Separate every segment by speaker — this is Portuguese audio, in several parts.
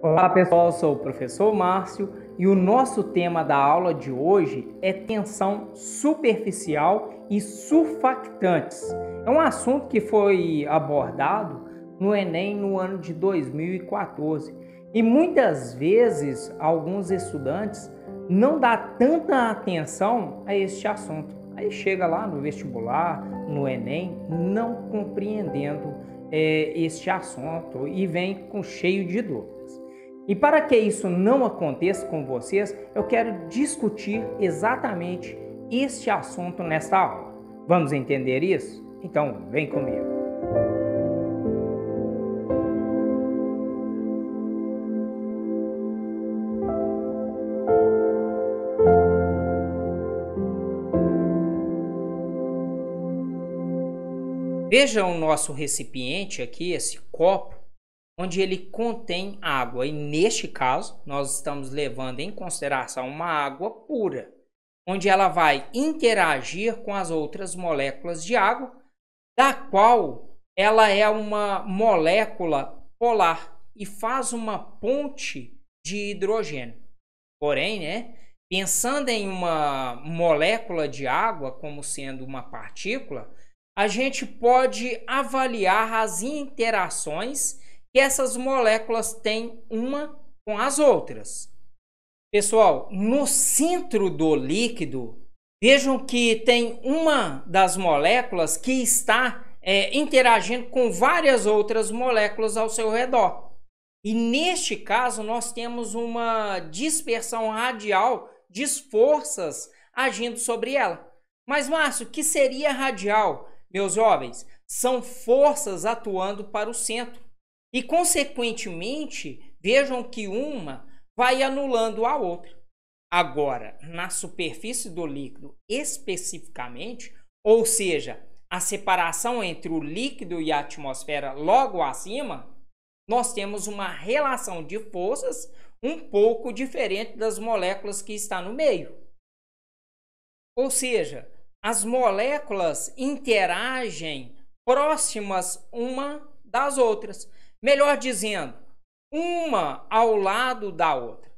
Speaker 1: Olá pessoal, sou o professor Márcio e o nosso tema da aula de hoje é tensão superficial e surfactantes. É um assunto que foi abordado no Enem no ano de 2014 e muitas vezes alguns estudantes não dá tanta atenção a este assunto. Aí chega lá no vestibular, no Enem, não compreendendo é, este assunto e vem com cheio de dor. E para que isso não aconteça com vocês, eu quero discutir exatamente este assunto nesta aula. Vamos entender isso? Então, vem comigo. Veja o nosso recipiente aqui, esse copo onde ele contém água. E neste caso, nós estamos levando em consideração uma água pura, onde ela vai interagir com as outras moléculas de água, da qual ela é uma molécula polar e faz uma ponte de hidrogênio. Porém, né, pensando em uma molécula de água como sendo uma partícula, a gente pode avaliar as interações que essas moléculas têm uma com as outras. Pessoal, no centro do líquido, vejam que tem uma das moléculas que está é, interagindo com várias outras moléculas ao seu redor. E neste caso, nós temos uma dispersão radial de forças agindo sobre ela. Mas, Márcio, o que seria radial? Meus jovens, são forças atuando para o centro. E, consequentemente, vejam que uma vai anulando a outra. Agora, na superfície do líquido especificamente, ou seja, a separação entre o líquido e a atmosfera logo acima, nós temos uma relação de forças um pouco diferente das moléculas que está no meio. Ou seja, as moléculas interagem próximas uma das outras. Melhor dizendo, uma ao lado da outra.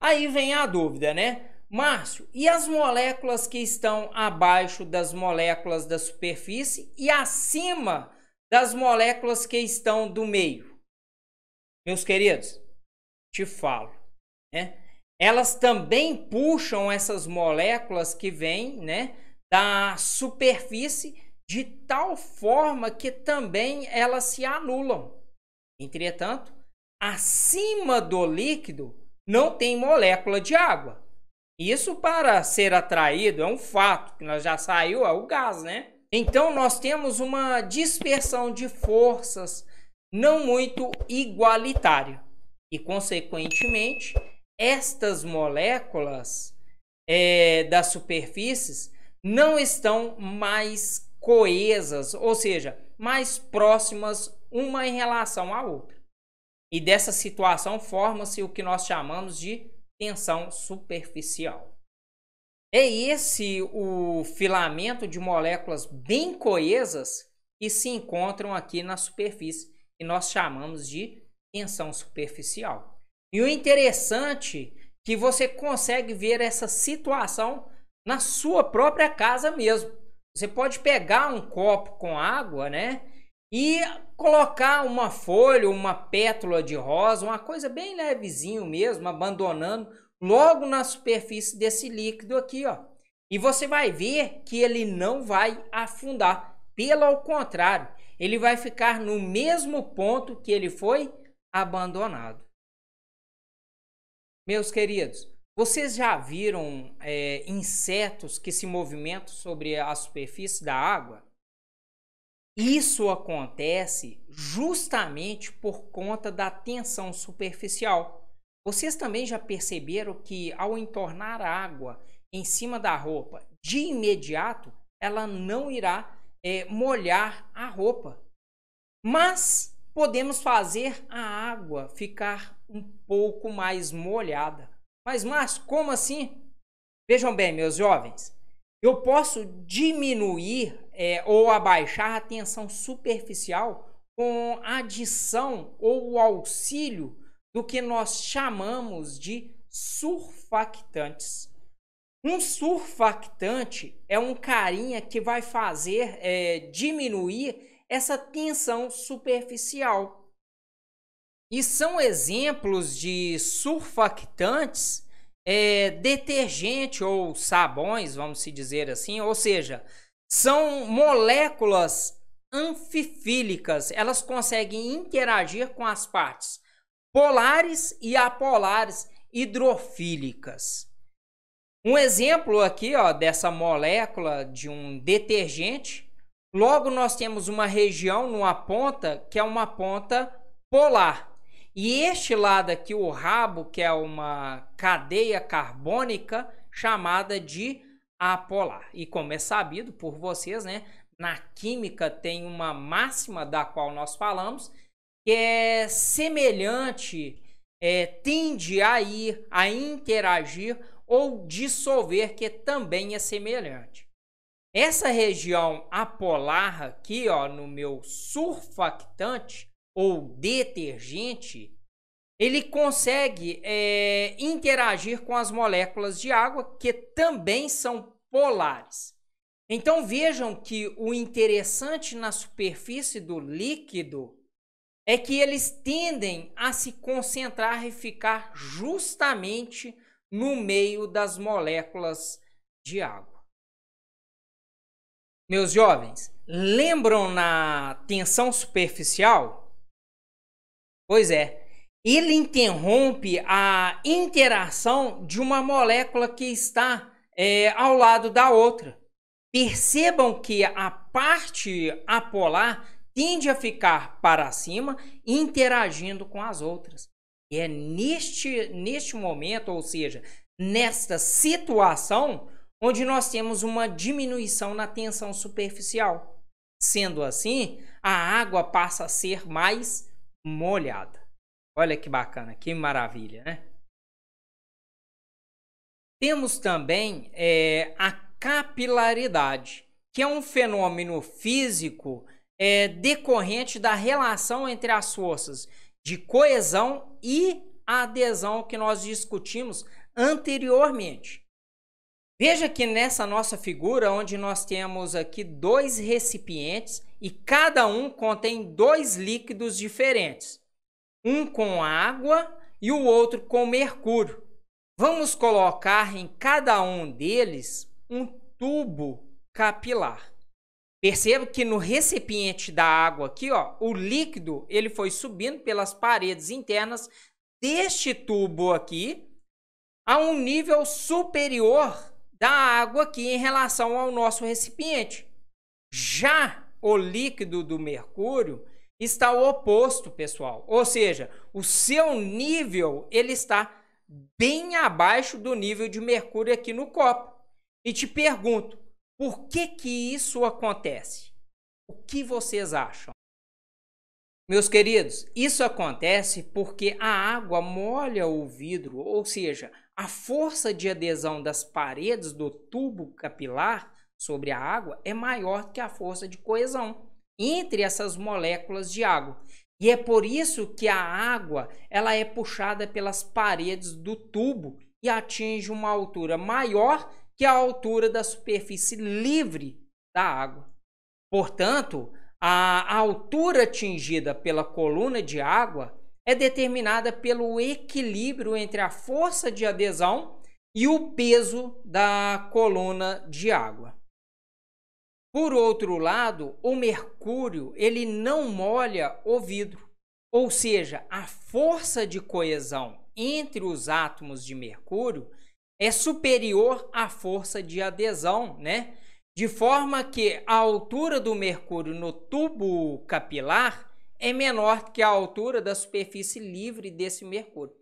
Speaker 1: Aí vem a dúvida, né? Márcio, e as moléculas que estão abaixo das moléculas da superfície e acima das moléculas que estão do meio? Meus queridos, te falo, né? Elas também puxam essas moléculas que vêm, né, da superfície de tal forma que também elas se anulam. Entretanto, acima do líquido não tem molécula de água. Isso para ser atraído é um fato, que nós já saiu, é o gás, né? Então nós temos uma dispersão de forças não muito igualitária. E consequentemente, estas moléculas é, das superfícies não estão mais coesas, ou seja, mais próximas uma em relação à outra. E dessa situação forma-se o que nós chamamos de tensão superficial. É esse o filamento de moléculas bem coesas que se encontram aqui na superfície, que nós chamamos de tensão superficial. E o interessante é que você consegue ver essa situação na sua própria casa mesmo. Você pode pegar um copo com água, né? e colocar uma folha, uma pétula de rosa, uma coisa bem levezinho mesmo, abandonando logo na superfície desse líquido aqui, ó. E você vai ver que ele não vai afundar, pelo contrário, ele vai ficar no mesmo ponto que ele foi abandonado. Meus queridos, vocês já viram é, insetos que se movimentam sobre a superfície da água? Isso acontece justamente por conta da tensão superficial. Vocês também já perceberam que ao entornar a água em cima da roupa, de imediato ela não irá é, molhar a roupa. Mas podemos fazer a água ficar um pouco mais molhada. Mas, mas como assim? Vejam bem, meus jovens, eu posso diminuir é, ou abaixar a tensão superficial com adição ou auxílio do que nós chamamos de surfactantes. Um surfactante é um carinha que vai fazer é, diminuir essa tensão superficial. E são exemplos de surfactantes é, detergente ou sabões, vamos se dizer assim, ou seja, são moléculas anfifílicas, elas conseguem interagir com as partes polares e apolares hidrofílicas. Um exemplo aqui ó, dessa molécula de um detergente, logo nós temos uma região numa ponta que é uma ponta polar. E este lado aqui, o rabo, que é uma cadeia carbônica chamada de apolar. E como é sabido por vocês, né, na química tem uma máxima da qual nós falamos, que é semelhante, é, tende a ir, a interagir ou dissolver, que também é semelhante. Essa região apolar aqui, ó, no meu surfactante ou detergente, ele consegue é, interagir com as moléculas de água que também são polares. Então vejam que o interessante na superfície do líquido é que eles tendem a se concentrar e ficar justamente no meio das moléculas de água. Meus jovens, lembram na tensão superficial? Pois é, ele interrompe a interação de uma molécula que está é, ao lado da outra. Percebam que a parte apolar tende a ficar para cima, interagindo com as outras. E é neste, neste momento, ou seja, nesta situação, onde nós temos uma diminuição na tensão superficial. Sendo assim, a água passa a ser mais molhada. Olha que bacana, que maravilha, né? Temos também é, a capilaridade, que é um fenômeno físico é, decorrente da relação entre as forças de coesão e adesão que nós discutimos anteriormente. Veja que nessa nossa figura, onde nós temos aqui dois recipientes e cada um contém dois líquidos diferentes um com água e o outro com mercúrio. Vamos colocar em cada um deles um tubo capilar. Percebo que no recipiente da água aqui, ó, o líquido ele foi subindo pelas paredes internas deste tubo aqui a um nível superior da água aqui em relação ao nosso recipiente. Já o líquido do mercúrio, está o oposto, pessoal. Ou seja, o seu nível ele está bem abaixo do nível de mercúrio aqui no copo. E te pergunto, por que que isso acontece? O que vocês acham? Meus queridos, isso acontece porque a água molha o vidro, ou seja, a força de adesão das paredes do tubo capilar sobre a água é maior que a força de coesão entre essas moléculas de água. E é por isso que a água ela é puxada pelas paredes do tubo e atinge uma altura maior que a altura da superfície livre da água. Portanto, a altura atingida pela coluna de água é determinada pelo equilíbrio entre a força de adesão e o peso da coluna de água. Por outro lado, o mercúrio, ele não molha o vidro. Ou seja, a força de coesão entre os átomos de mercúrio é superior à força de adesão, né? De forma que a altura do mercúrio no tubo capilar é menor que a altura da superfície livre desse mercúrio.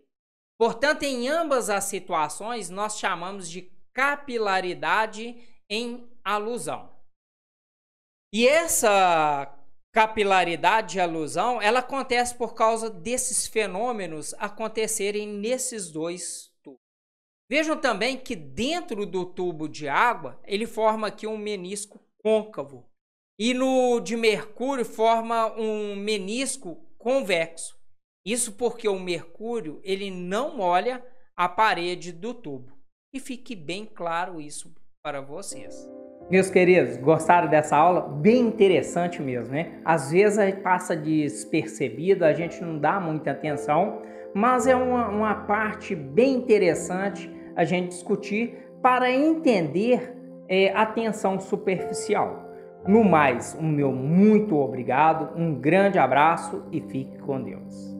Speaker 1: Portanto, em ambas as situações, nós chamamos de capilaridade em alusão. E essa capilaridade de alusão, ela acontece por causa desses fenômenos acontecerem nesses dois tubos. Vejam também que dentro do tubo de água, ele forma aqui um menisco côncavo. E no de mercúrio forma um menisco convexo. Isso porque o mercúrio, ele não molha a parede do tubo. E fique bem claro isso para vocês. Meus queridos, gostaram dessa aula? Bem interessante mesmo, né? Às vezes passa despercebido, a gente não dá muita atenção, mas é uma, uma parte bem interessante a gente discutir para entender é, a tensão superficial. No mais, o meu muito obrigado, um grande abraço e fique com Deus.